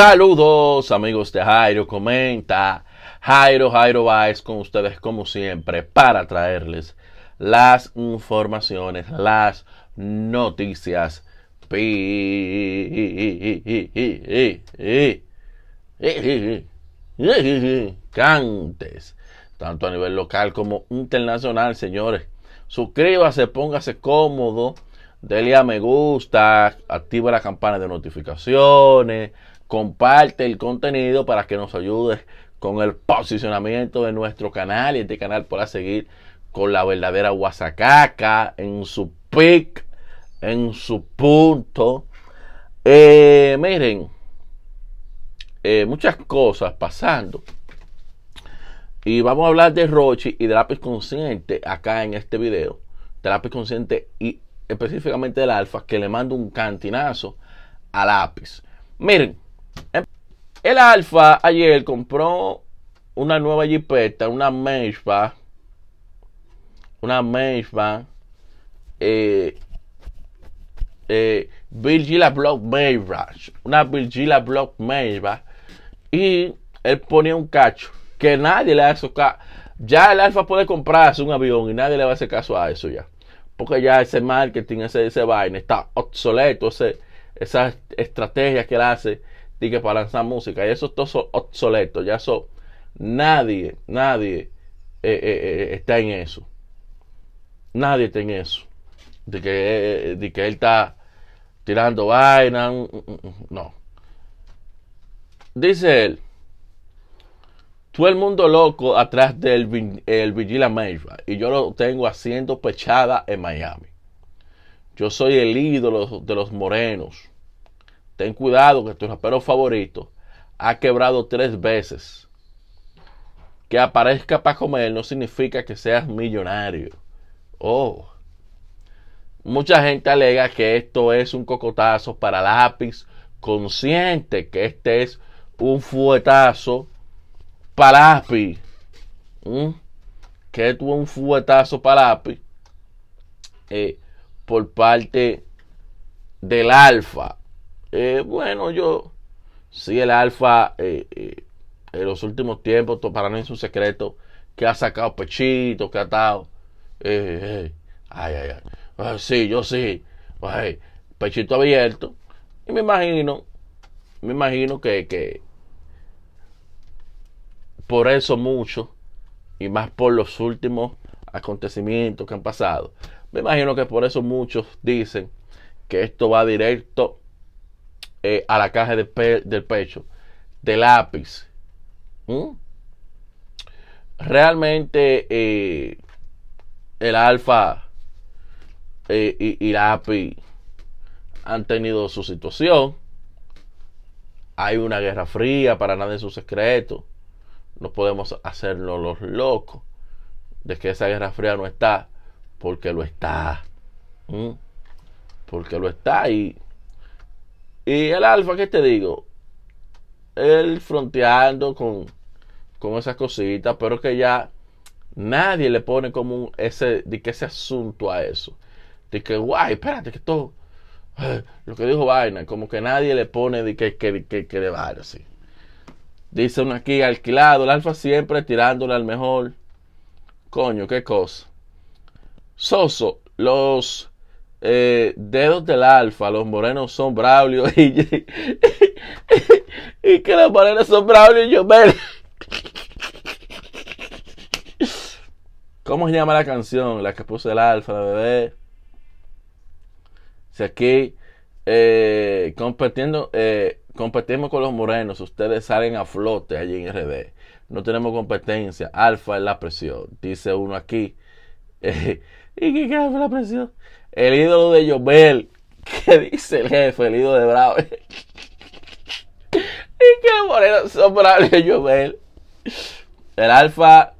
Saludos amigos de Jairo Comenta. Jairo Jairo Baez con ustedes como siempre para traerles las informaciones, las noticias. Cantes, tanto a nivel local como internacional, señores. Suscríbase, póngase cómodo dele me gusta, activa la campana de notificaciones, comparte el contenido para que nos ayude con el posicionamiento de nuestro canal y este canal pueda seguir con la verdadera guasacaca en su pic, en su punto. Eh, miren, eh, muchas cosas pasando. Y vamos a hablar de Rochi y de lápiz consciente acá en este video. De consciente y específicamente el Alfa, que le manda un cantinazo A lápiz. Miren, em, el Alfa ayer compró una nueva jipeta, una Meshba, una Meshba, eh, eh, Virgila Block una Virgila Block Maybach, y él ponía un cacho que nadie le hace caso. Ya el Alfa puede comprarse un avión y nadie le va a hacer caso a eso ya porque ya ese marketing, ese, ese vaina está obsoleto, ese, esas estrategias que él hace que para lanzar música, y eso es todo obsoleto, ya eso, nadie, nadie eh, eh, eh, está en eso, nadie está en eso, de que, de que él está tirando vaina, no. Dice él, todo el mundo loco atrás del el Virgil y yo lo tengo haciendo pechada en Miami. Yo soy el ídolo de los morenos. Ten cuidado que tu rapero favorito ha quebrado tres veces. Que aparezca para comer no significa que seas millonario. Oh. Mucha gente alega que esto es un cocotazo para lápiz, consciente que este es un fuetazo Palapi, mm. que tuvo un fuetazo Palapi eh, por parte del Alfa. Eh, bueno, yo, Si el Alfa eh, en los últimos tiempos, para no es un secreto, que ha sacado pechitos que ha estado. ay, ay, ay. sí, yo sí. pechito abierto. Y me imagino, me imagino que, que por eso muchos y más por los últimos acontecimientos que han pasado. Me imagino que por eso muchos dicen que esto va directo eh, a la caja del pecho, del lápiz. Realmente eh, el alfa eh, y, y ápice han tenido su situación. Hay una guerra fría, para nada es sus secreto no podemos hacerlo los locos de que esa guerra fría no está, porque lo está. Mm. Porque lo está. Y, y el alfa, que te digo? Él fronteando con, con esas cositas, pero que ya nadie le pone como un, ese, de que ese asunto a eso. De que, guay, espérate, que todo. Eh, lo que dijo Vaina, como que nadie le pone de que, que, que, de así. Dice uno aquí, alquilado, el alfa siempre tirándole al mejor. Coño, qué cosa. Soso, los eh, dedos del alfa, los morenos son Braulio y, que los morenos son Braulio y yo me... ¿Cómo se llama la canción? La que puso el alfa, bebé. Si aquí, eh, compartiendo, eh, competimos con los morenos, ustedes salen a flote allí en RD. No tenemos competencia. Alfa es la presión, dice uno aquí. ¿Y qué, la presión? El ídolo de Jobel. ¿Qué dice el jefe? El ídolo de Bravo. ¿Y qué morenos son Bravo y El alfa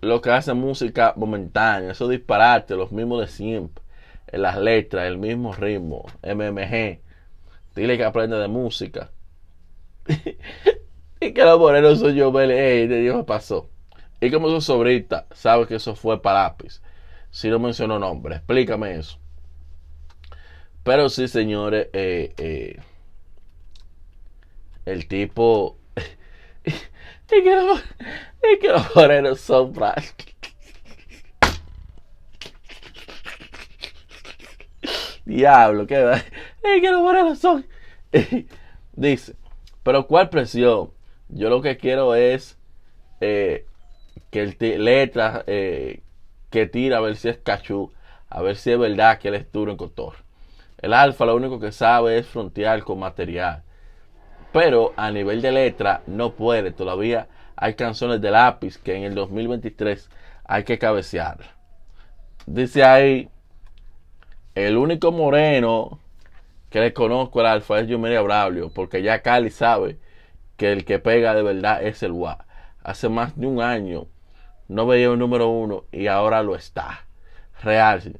lo que hace música momentánea, Eso dispararte. los mismos de siempre, las letras, el mismo ritmo, MMG. Dile que aprende de música. y que los morenos soy yo, hey, de Dios me pasó. Y como su sobrita sabe que eso fue para lápiz. Si no mencionó nombre, explícame eso. Pero sí, señores, eh, eh, el tipo. es que, los, morenos son Diablo, qué Es que los morenos son. Dice. Pero ¿cuál precio? Yo lo que quiero es eh, que el letra eh, que tira a ver si es cachú, a ver si es verdad que él es duro en cotor. El alfa lo único que sabe es frontear con material. Pero a nivel de letra no puede todavía. Hay canciones de lápiz que en el 2023 hay que cabecear. Dice ahí, el único moreno que le conozco al alfa es Yomeri Braulio, porque ya Cali sabe que el que pega de verdad es el WA. Hace más de un año no veía un número uno y ahora lo está. Real,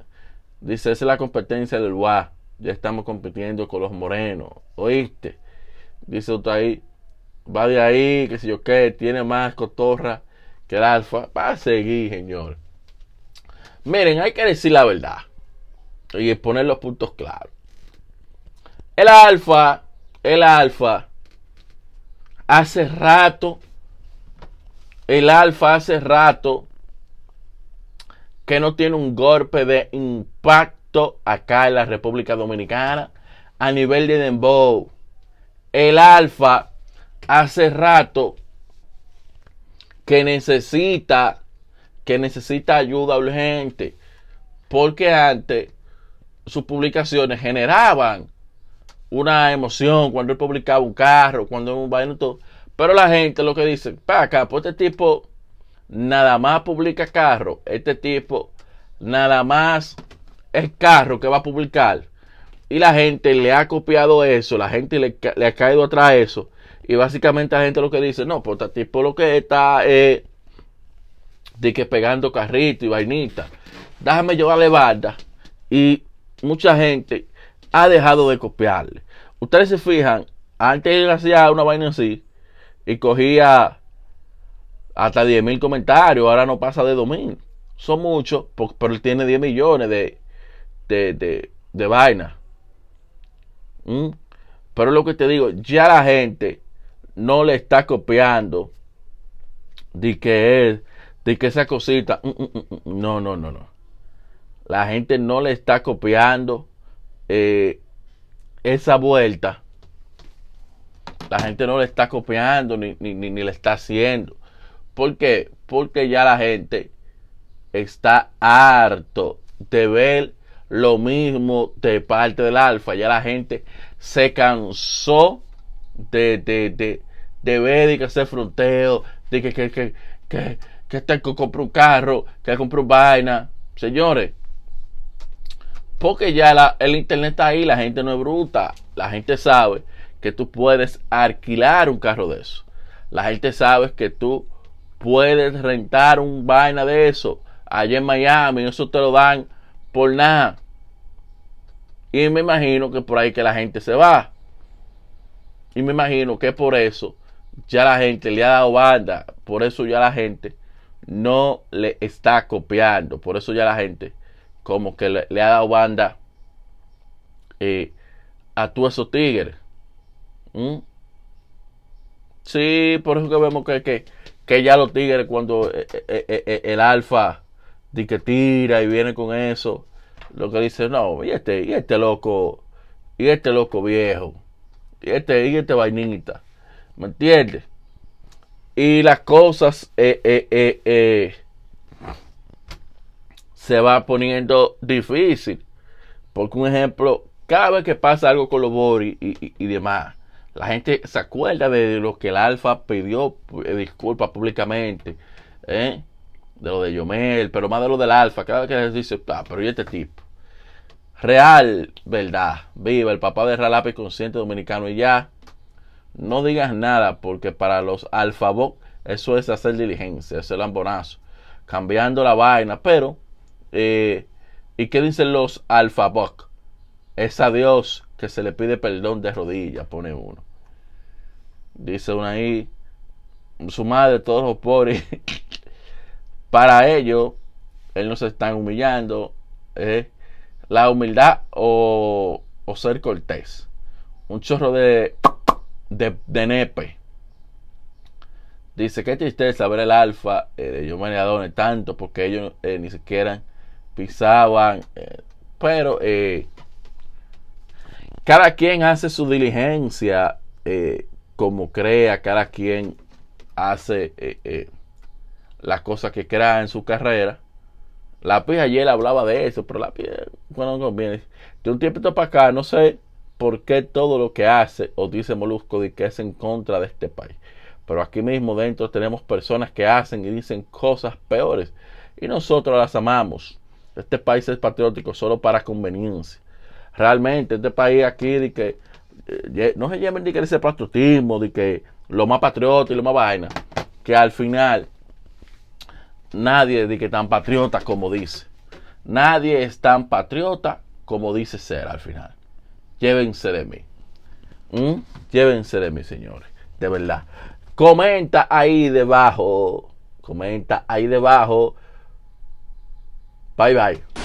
Dice, esa es la competencia del WA. Ya estamos compitiendo con los morenos. ¿Oíste? Dice usted ahí, va de ahí, que si yo qué, tiene más cotorra que el alfa. Va a seguir, señor. Miren, hay que decir la verdad y poner los puntos claros. El alfa, el alfa, hace rato, el alfa hace rato que no tiene un golpe de impacto acá en la República Dominicana a nivel de Dembow. El alfa hace rato que necesita, que necesita ayuda urgente, porque antes sus publicaciones generaban una emoción cuando él publicaba un carro, cuando un y todo. Pero la gente lo que dice, para acá, pues este tipo nada más publica carro, este tipo nada más es carro que va a publicar. Y la gente le ha copiado eso, la gente le, ha caído atrás eso. Y básicamente la gente lo que dice, no, pues este tipo lo que está es de que pegando carrito y vainita. Déjame yo darle balda. Y mucha gente ha dejado de copiarle. Ustedes se fijan, antes él hacía una vaina así y cogía hasta 10 mil comentarios, ahora no pasa de 2 mil. Son muchos, pero él tiene 10 millones de, de, vainas. ¿Mm? Pero lo que te digo, ya la gente no le está copiando de que de que esa cosita. Mm, mm, no, no, no, no. La gente no le está copiando eh, esa vuelta, la gente no le está copiando ni, ni, le está haciendo. ¿Por Porque ya la gente está harto de ver lo mismo de parte del alfa. Ya la gente se cansó de, de, ver y que hacer fronteo, de que, que, que, que, que este compró un carro, que compró vaina. Señores, porque ya el internet está ahí, la gente no es bruta. La gente sabe que tú puedes alquilar un carro de eso. La gente sabe que tú puedes rentar un vaina de eso allá en Miami. Eso te lo dan por nada. Y me imagino que por ahí que la gente se va. Y me imagino que por eso ya la gente le ha dado banda. Por eso ya la gente no le está copiando. Por eso ya la gente como que le, ha dado banda eh, a todos esos tigres. ¿Mm? Sí, por eso que vemos que, que, ya los tigres cuando eh, eh, el alfa dice que tira y viene con eso, lo que dice, no, y este, y este loco, y este loco viejo, y este, y este vainita, ¿me entiendes? Y las cosas eh, se va poniendo difícil. Porque un ejemplo, cada vez que pasa algo con los boris y, demás, la gente se acuerda de lo que el Alfa pidió eh, disculpas públicamente, ¿eh? de lo de Yomel, pero más de lo del Alfa, cada vez que les dice, ah, pero ¿y este tipo? Real, verdad, viva el papá de Ralapi consciente dominicano y ya, no digas nada, porque para los Alfaboc eso es hacer diligencia, es el lambonazo, cambiando la vaina, pero eh, ¿Y qué dicen los alfaboc Es a Dios que se le pide perdón de rodillas, pone uno. Dice uno ahí, su madre, todos los pobres. Para ello, él no se están humillando. Eh, la humildad o, ser cortés. Un chorro de, de, de nepe. Dice, qué tristeza ver el alfa yo me John tanto porque ellos eh, ni siquiera pisaban, eh, pero eh, cada quien hace su diligencia eh, como crea, cada quien hace las cosas que crea en su carrera. La pija ayer hablaba de eso, pero la pija, cuando conviene, de un tiempo para acá, no sé por qué todo lo que hace o dice Molusco de que es en contra de este país. Pero aquí mismo dentro tenemos personas que hacen y dicen cosas peores y nosotros las amamos. Este país es patriótico solo para conveniencia. Realmente, este país aquí de que eh, no se lleven ni que ese patriotismo, de que lo más patriota y lo más vaina, que al final nadie de que tan patriota como dice. Nadie es tan patriota como dice ser al final. Llévense de mí. ¿Mm? Llévense de mí, señores. De verdad. Comenta ahí debajo. Comenta ahí debajo Bye bye.